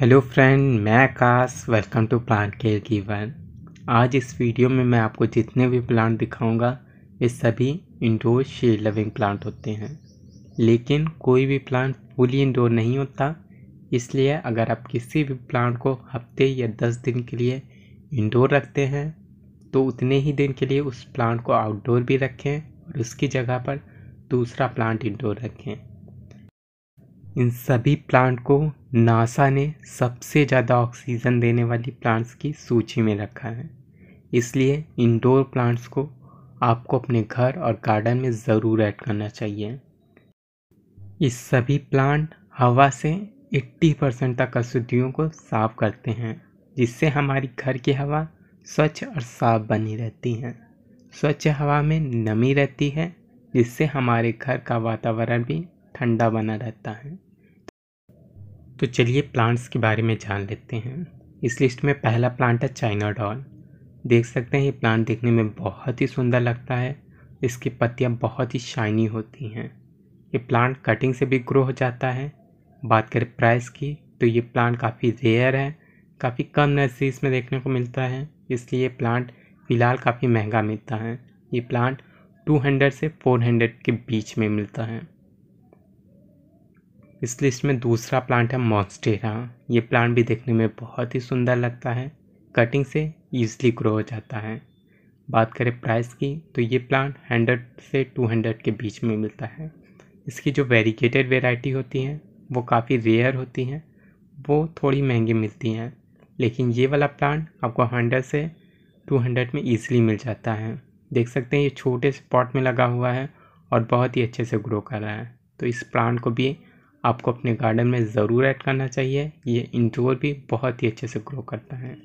hello friend मैं Akash welcome to plant care one आज इस वीडियो में मैं आपको जितने भी प्लांट दिखाऊंगा ये सभी इंडोर शेड लविंग प्लांट होते हैं लेकिन कोई भी प्लांट फुली इंडोर नहीं होता इसलिए अगर आप किसी भी प्लांट को हफ्ते या दस दिन के लिए इंडोर रखते हैं तो उतने ही दिन के लिए उस प्लांट को आउटडोर भी रखें और उसकी जगह पर दूसरा प्लांट इंडोर रखें इन सभी प्लांट को नासा ने सबसे ज़्यादा ऑक्सीजन देने वाली प्लांट्स की सूची में रखा है इसलिए इंडोर प्लांट्स को आपको अपने घर और गार्डन में ज़रूर ऐड करना चाहिए इस सभी प्लांट हवा से 80 परसेंट तक अशुद्धियों को साफ करते हैं जिससे हमारी घर की हवा स्वच्छ और साफ बनी रहती है स्वच्छ हवा में नमी रहती है जिससे हमारे घर का वातावरण भी ठंडा बना रहता है तो चलिए प्लांट्स के बारे में जान लेते हैं इस लिस्ट में पहला प्लांट है चाइना डॉल देख सकते हैं ये प्लांट देखने में बहुत ही सुंदर लगता है इसकी पत्तियाँ बहुत ही शाइनी होती हैं ये प्लांट कटिंग से भी ग्रो हो जाता है बात करें प्राइस की तो ये प्लांट काफ़ी रेयर है काफ़ी कम नर्सरीज में देखने को मिलता है इसलिए ये प्लांट फ़िलहाल काफ़ी महंगा मिलता है ये प्लांट 200 से 400 के बीच में मिलता है इस लिस्ट में दूसरा प्लांट है मॉन्स्टेरा ये प्लांट भी देखने में बहुत ही सुंदर लगता है कटिंग से ईजिली ग्रो हो जाता है बात करें प्राइस की तो ये प्लांट हंड्रेड से टू हंड्रेड के बीच में मिलता है इसकी जो वेरीगेटेड वेराइटी होती हैं वो काफ़ी रेयर होती हैं वो थोड़ी महंगी मिलती हैं लेकिन ये वाला प्लांट आपको हंड्रेड से टू हंड्रेड में ईजिली मिल जाता है देख सकते हैं ये छोटे स्पॉट में लगा हुआ है और बहुत ही अच्छे से ग्रो कर रहा है तो इस प्लांट को भी आपको अपने गार्डन में ज़रूर ऐड करना चाहिए ये इंडोर भी बहुत ही अच्छे से ग्रो करता है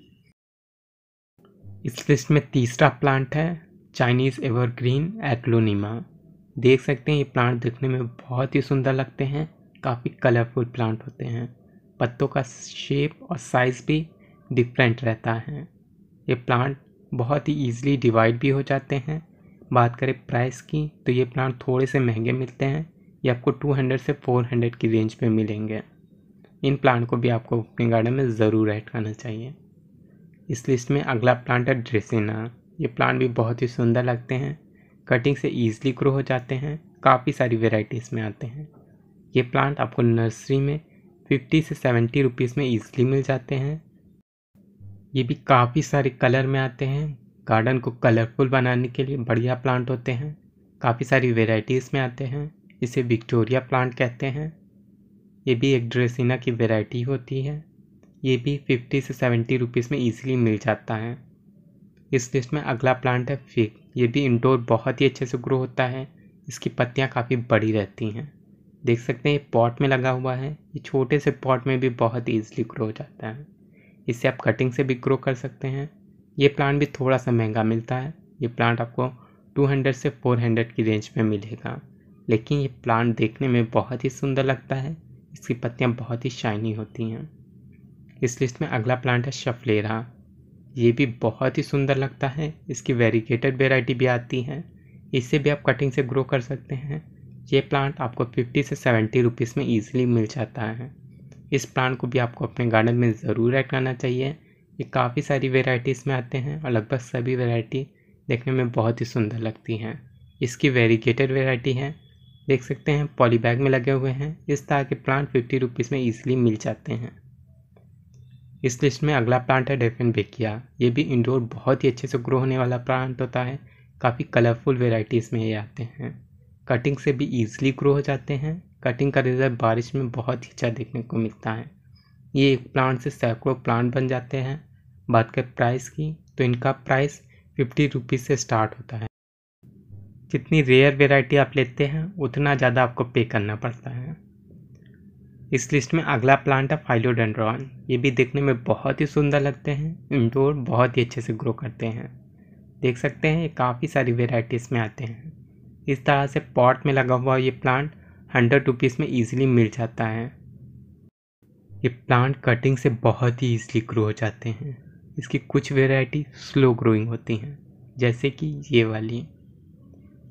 इस लिस्ट में तीसरा प्लांट है चाइनीज़ एवरग्रीन एक्लोनीमा देख सकते हैं ये प्लांट दिखने में बहुत ही सुंदर लगते हैं काफ़ी कलरफुल प्लांट होते हैं पत्तों का शेप और साइज़ भी डिफरेंट रहता है ये प्लांट बहुत ही ईजिली डिवाइड भी हो जाते हैं बात करें प्राइस की तो ये प्लांट थोड़े से महंगे मिलते हैं ये आपको 200 से 400 की रेंज पे मिलेंगे इन प्लांट को भी आपको अपने गार्डन में ज़रूर ऐड करना चाहिए इस लिस्ट में अगला प्लांट है ड्रेसिना ये प्लांट भी बहुत ही सुंदर लगते हैं कटिंग से ईजिली ग्रो हो जाते हैं काफ़ी सारी वेराइटीज़ में आते हैं ये प्लांट आपको नर्सरी में फिफ्टी से सेवेंटी रुपीज़ में ईजिली मिल जाते हैं ये भी काफ़ी सारे कलर में आते हैं गार्डन को कलरफुल बनाने के लिए बढ़िया प्लांट होते हैं काफ़ी सारी वेराइटीज़ में आते हैं इसे विक्टोरिया प्लांट कहते हैं ये भी एक ड्रेसिना की वैरायटी होती है ये भी फिफ्टी से सेवेंटी रुपीज़ में इजीली मिल जाता है इस लिस्ट में अगला प्लांट है फिग ये भी इंडोर बहुत ही अच्छे से ग्रो होता है इसकी पत्तियाँ काफ़ी बड़ी रहती हैं देख सकते हैं ये पॉट में लगा हुआ है ये छोटे से पॉट में भी बहुत ईजिली ग्रो हो जाता है इसे आप कटिंग से भी ग्रो कर सकते हैं ये प्लांट भी थोड़ा सा महंगा मिलता है ये प्लांट आपको 200 से 400 की रेंज में मिलेगा लेकिन ये प्लांट देखने में बहुत ही सुंदर लगता है इसकी पत्तियाँ बहुत ही शाइनी होती हैं इस लिस्ट में अगला प्लांट है शफलेरा ये भी बहुत ही सुंदर लगता है इसकी वेरीगेटेड वेराइटी भी आती है इसे भी आप कटिंग से ग्रो कर सकते हैं ये प्लांट आपको 50 से 70 रुपीस में इजीली मिल जाता है इस प्लांट को भी आपको अपने गार्डन में ज़रूर ऐड करना चाहिए ये काफ़ी सारी वेराइटीज़ में आते हैं और लगभग सभी वेराइटी देखने में बहुत ही सुंदर लगती हैं इसकी वेरीगेटेड वेराइटी है देख सकते हैं पॉली बैग में लगे हुए हैं इस तरह के प्लांट फिफ्टी रुपीज़ में ईजिली मिल जाते हैं इस लिस्ट में अगला प्लांट है डेफिन बेकिया ये भी इंडोर बहुत ही अच्छे से ग्रो होने वाला प्लांट होता है काफ़ी कलरफुल वेराइटीज़ में ये आते हैं कटिंग से भी ईजिली ग्रो हो जाते हैं कटिंग का रिजल्ट बारिश में बहुत ही अच्छा देखने को मिलता है ये एक प्लांट से सैकड़ों प्लांट बन जाते हैं बात करें प्राइस की तो इनका प्राइस फिफ्टी रुपीज़ से स्टार्ट होता है जितनी रेयर वेराइटी आप लेते हैं उतना ज़्यादा आपको पे करना पड़ता है इस लिस्ट में अगला प्लांट है फाइलोडेंड्रॉन ये भी देखने में बहुत ही सुंदर लगते हैं इंडोर बहुत ही अच्छे से ग्रो करते हैं देख सकते हैं ये काफ़ी सारी वेराइटीज़ में आते हैं इस तरह से पॉट में लगा हुआ ये प्लांट हंड्रेड रुपीज़ में ईजिली मिल जाता है ये प्लांट कटिंग से बहुत ही ईजिली ग्रो हो जाते हैं इसकी कुछ वेराइटी स्लो ग्रोइंग होती हैं जैसे कि ये वाली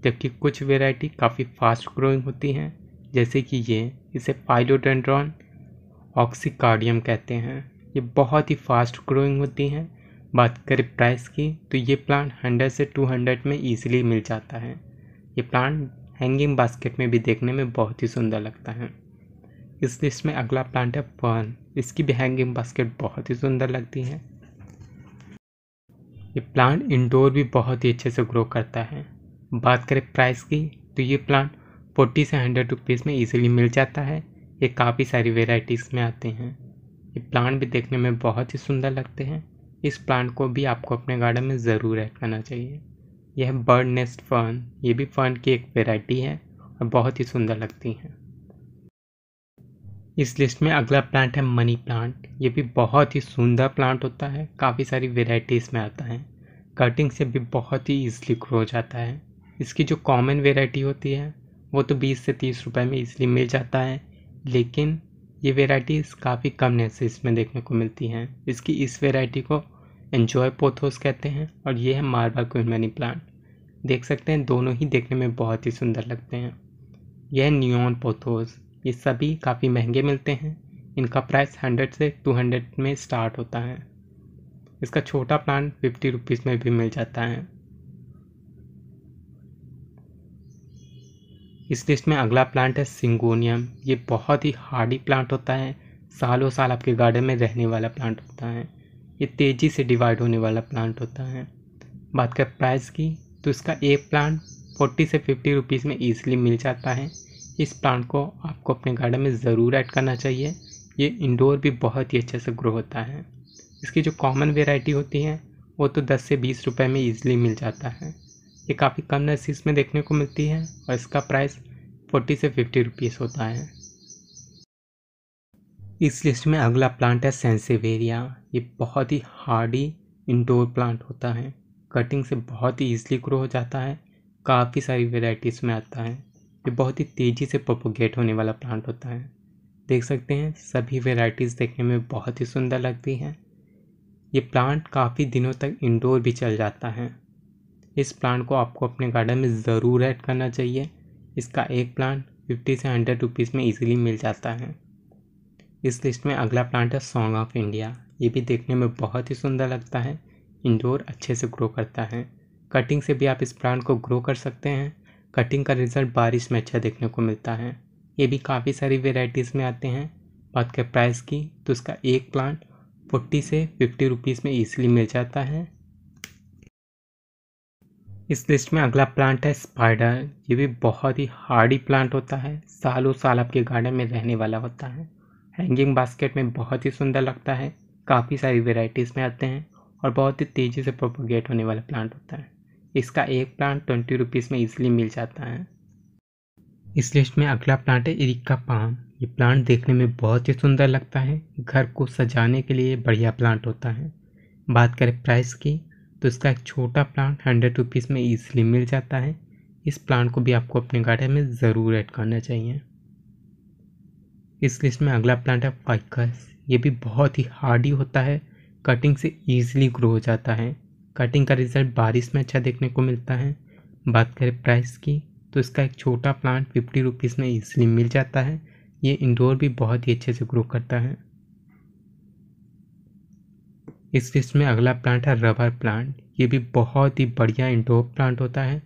जबकि कुछ वेराइटी काफ़ी फास्ट ग्रोइंग होती हैं जैसे कि ये इसे पाइलोडेंड्रॉन ऑक्सीकार्डियम कहते हैं ये बहुत ही फास्ट ग्रोइंग होती हैं बात करें प्राइस की तो ये प्लांट हंड्रेड से टू हंड्रेड में ईजिली मिल जाता है ये प्लांट हैंगिंग बास्केट में भी देखने में बहुत ही सुंदर लगता है इस लिस्ट में अगला प्लांट है पर्न इसकी भी हैंगिंग बास्केट बहुत ही सुंदर लगती है ये प्लांट इंडोर भी बहुत ही अच्छे से ग्रो करता है बात करें प्राइस की तो ये प्लांट फोर्टी से हंड्रेड रुपीज़ में इजीली मिल जाता है ये काफ़ी सारी वेराइटीज़ में आते हैं ये प्लांट भी देखने में बहुत ही सुंदर लगते हैं इस प्लांट को भी आपको अपने गार्डन में ज़रूर ऐड करना चाहिए यह बर्ड नेस्ट फर्न ये भी फर्न की एक वेराइटी है और बहुत ही सुंदर लगती हैं इस लिस्ट में अगला प्लांट है मनी प्लांट ये भी बहुत ही सुंदर प्लांट होता है काफ़ी सारी वेराइटीज़ में आता है कटिंग से भी बहुत ही ईजली ग्रो हो जाता है इसकी जो कॉमन वेराइटी होती है वो तो बीस से तीस रुपए में इसलिए मिल जाता है लेकिन ये वेराइटीज़ काफ़ी कमनेस इसमें देखने को मिलती हैं इसकी इस वेराइटी को एन्जॉय पोथोस कहते हैं और ये है मार्बल क्विन मनी प्लांट देख सकते हैं दोनों ही देखने में बहुत ही सुंदर लगते हैं यह नियोन पोथोस ये सभी काफ़ी महंगे मिलते हैं इनका प्राइस हंड्रेड से टू हंड्रेड में स्टार्ट होता है इसका छोटा प्लांट फिफ्टी रुपीज़ में भी मिल जाता है इस लिस्ट में अगला प्लांट है सिंगोनियम ये बहुत ही हार्डी प्लांट होता है सालों साल आपके गार्डन में रहने वाला प्लांट होता है ये तेज़ी से डिवाइड होने वाला प्लांट होता है बात करें प्राइस की तो इसका एक प्लांट फोर्टी से फिफ्टी रुपीज़ में ईजिली मिल जाता है इस प्लांट को आपको अपने गार्डन में ज़रूर ऐड करना चाहिए ये इंडोर भी बहुत ही अच्छे से ग्रो होता है इसकी जो कॉमन वेराइटी होती है वो तो दस से बीस रुपये में ईजिली मिल जाता है ये काफ़ी कम नर्सिस में देखने को मिलती है और इसका प्राइस फोर्टी से फिफ्टी रुपीज़ होता है इस लिस्ट में अगला प्लांट है सेंसेवेरिया ये बहुत ही हार्डी इंडोर प्लांट होता है कटिंग से बहुत ही ईजिली ग्रो हो जाता है काफ़ी सारी वेराइटीज़ में आता है ये बहुत ही तेज़ी से प्रोपोगेट होने वाला प्लांट होता है देख सकते हैं सभी वेराइटीज़ देखने में बहुत ही सुंदर लगती हैं ये प्लांट काफ़ी दिनों तक इंडोर भी चल जाता है इस प्लांट को आपको अपने गार्डन में ज़रूर ऐड करना चाहिए इसका एक प्लांट फिफ्टी से हंड्रेड रुपीज़ में इजीली मिल जाता है इस लिस्ट में अगला प्लांट है सॉन्ग ऑफ इंडिया ये भी देखने में बहुत ही सुंदर लगता है इंडोर अच्छे से ग्रो करता है कटिंग से भी आप इस प्लांट को ग्रो कर सकते हैं कटिंग का रिज़ल्ट बारिश में अच्छा देखने को मिलता है ये भी काफ़ी सारी वेराइटीज़ में आते हैं बात करें प्राइस की तो इसका एक प्लांट फोर्टी से फिफ्टी रुपीज़ में ईजिली मिल जाता है इस लिस्ट में अगला प्लांट है स्पाइडर ये भी बहुत ही हार्डी प्लांट होता है सालों साल आपके गार्डन में रहने वाला होता है हैंगिंग बास्केट में बहुत ही सुंदर लगता है काफ़ी सारी वेराइटीज़ में आते हैं और बहुत ही तेज़ी से प्रोपोगेट होने वाला प्लांट होता है इसका एक प्लांट ट्वेंटी रुपीज़ में इजीली मिल जाता है इस लिस्ट में अगला प्लांट है इरिका पाम ये प्लांट देखने में बहुत ही सुंदर लगता है घर को सजाने के लिए बढ़िया प्लांट होता है बात करें प्राइस की तो इसका एक छोटा प्लांट हंड्रेड रुपीज़ में ईजिली मिल जाता है इस प्लांट को भी आपको अपने गार्डन में ज़रूर ऐड करना चाहिए इस लिस्ट में अगला प्लांट है फाइकस ये भी बहुत ही हार्डी होता है कटिंग से ईजिली ग्रो हो जाता है कटिंग का रिज़ल्ट बारिश में अच्छा देखने को मिलता है बात करें प्राइस की तो इसका एक छोटा प्लांट फिफ्टी रुपीज़ में ईजिली मिल जाता है ये इंडोर भी बहुत ही अच्छे से ग्रो करता है इस लिस्ट में अगला प्लांट है रबर प्लांट ये भी बहुत ही बढ़िया इंडोर प्लांट होता है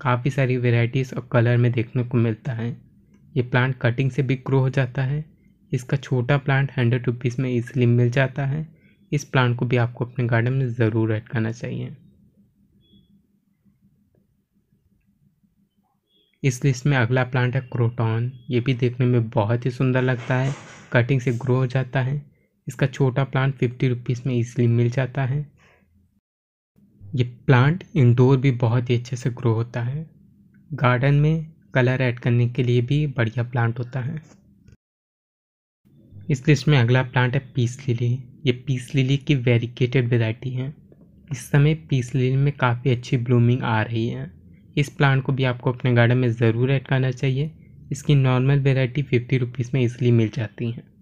काफ़ी सारी वेराइटीज़ और कलर में देखने को मिलता है ये प्लांट कटिंग से भी ग्रो हो जाता है इसका छोटा प्लांट हंड्रेड रुपीज़ में इजिली मिल जाता है इस प्लांट को भी आपको अपने गार्डन में ज़रूर ऐड करना चाहिए इस लिस्ट में अगला प्लांट है क्रोटॉन ये भी देखने में बहुत ही सुंदर लगता है कटिंग से ग्रो हो जाता है इसका छोटा प्लांट फिफ्टी रुपीज़ में इजीली मिल जाता है ये प्लांट इंडोर भी बहुत ही अच्छे से ग्रो होता है गार्डन में कलर ऐड करने के लिए भी बढ़िया प्लांट होता है इस लिस्ट में अगला प्लांट है पीस लिली ये पीस लिली की वेरिकेटेड वेराइटी है इस समय पीस लिली में काफ़ी अच्छी ब्लूमिंग आ रही है इस प्लांट को भी आपको अपने गार्डन में ज़रूर ऐड करना चाहिए इसकी नॉर्मल वेराइटी फिफ्टी रुपीज़ में इसलिए मिल जाती हैं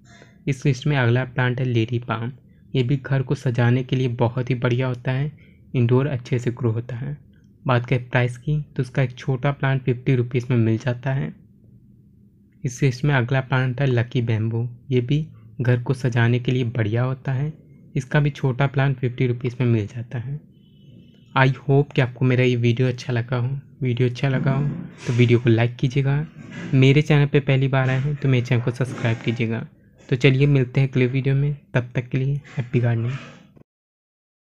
इस लिस्ट में अगला प्लांट है लेडी पाम ये भी घर को सजाने के लिए बहुत ही बढ़िया होता है इंडोर अच्छे से ग्रो होता है बात करें प्राइस की तो उसका एक छोटा प्लांट फिफ्टी रुपीज़ में मिल जाता है इस लिस्ट में अगला प्लांट है लकी बैम्बू ये भी घर को सजाने के लिए बढ़िया होता है इसका भी छोटा प्लान फिफ्टी रुपीज़ में मिल जाता है आई होप कि आपको मेरा ये वीडियो अच्छा लगा हो वीडियो अच्छा लगा हो तो वीडियो को लाइक कीजिएगा मेरे चैनल पे पहली बार आए हैं तो मेरे चैनल को सब्सक्राइब कीजिएगा तो चलिए मिलते हैं अगले वीडियो में तब तक के लिए हैप्पी गार्डनिंग